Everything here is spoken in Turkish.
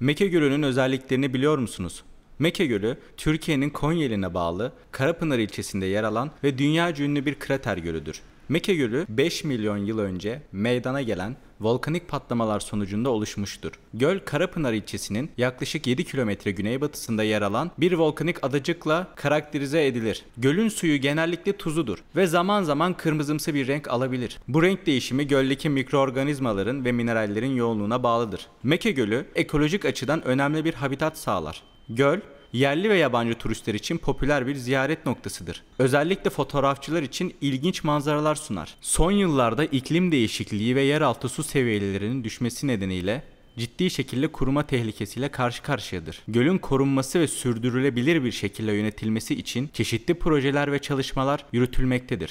Meke Gölü'nün özelliklerini biliyor musunuz? Meke Gölü, Türkiye'nin Konya iline bağlı Karapınar ilçesinde yer alan ve dünya ünlü bir krater gölüdür. Meke Gölü 5 milyon yıl önce meydana gelen volkanik patlamalar sonucunda oluşmuştur. Göl Karapınar ilçesinin yaklaşık 7 kilometre güneybatısında yer alan bir volkanik adacıkla karakterize edilir. Gölün suyu genellikle tuzudur ve zaman zaman kırmızımsı bir renk alabilir. Bu renk değişimi göldeki mikroorganizmaların ve minerallerin yoğunluğuna bağlıdır. Meke Gölü ekolojik açıdan önemli bir habitat sağlar. Göl, yerli ve yabancı turistler için popüler bir ziyaret noktasıdır. Özellikle fotoğrafçılar için ilginç manzaralar sunar. Son yıllarda iklim değişikliği ve yeraltı su seviyelerinin düşmesi nedeniyle ciddi şekilde kuruma tehlikesiyle karşı karşıyadır. Gölün korunması ve sürdürülebilir bir şekilde yönetilmesi için çeşitli projeler ve çalışmalar yürütülmektedir.